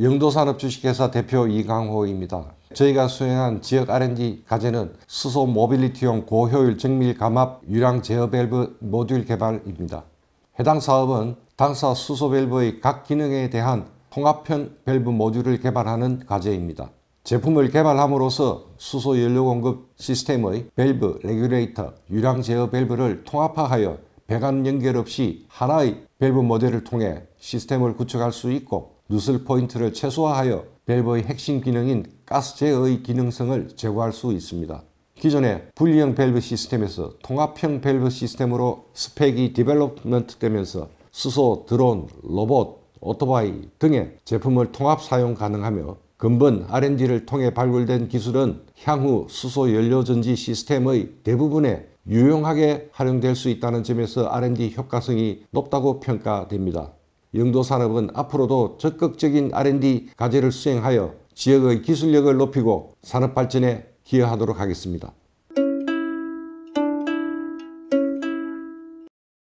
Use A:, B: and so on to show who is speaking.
A: 영도산업주식회사 대표 이강호입니다. 저희가 수행한 지역 R&D 과제는 수소 모빌리티용 고효율 정밀 감압 유량 제어 밸브 모듈 개발입니다. 해당 사업은 당사 수소 밸브의 각 기능에 대한 통합형 밸브 모듈을 개발하는 과제입니다. 제품을 개발함으로써 수소 연료 공급 시스템의 밸브, 레귤레이터, 유량 제어 밸브를 통합화하여 배관 연결 없이 하나의 밸브 모델을 통해 시스템을 구축할 수 있고 누슬 포인트를 최소화하여 밸브의 핵심 기능인 가스제의 기능성을 제고할 수 있습니다. 기존의 분리형 밸브 시스템에서 통합형 밸브 시스템으로 스펙이 디벨롭먼트 되면서 수소, 드론, 로봇, 오토바이 등의 제품을 통합 사용 가능하며 근본 R&D를 통해 발굴된 기술은 향후 수소 연료전지 시스템의 대부분에 유용하게 활용될 수 있다는 점에서 R&D 효과성이 높다고 평가됩니다. 영도산업은 앞으로도 적극적인 R&D 과제를 수행하여 지역의 기술력을 높이고 산업 발전에 기여하도록 하겠습니다.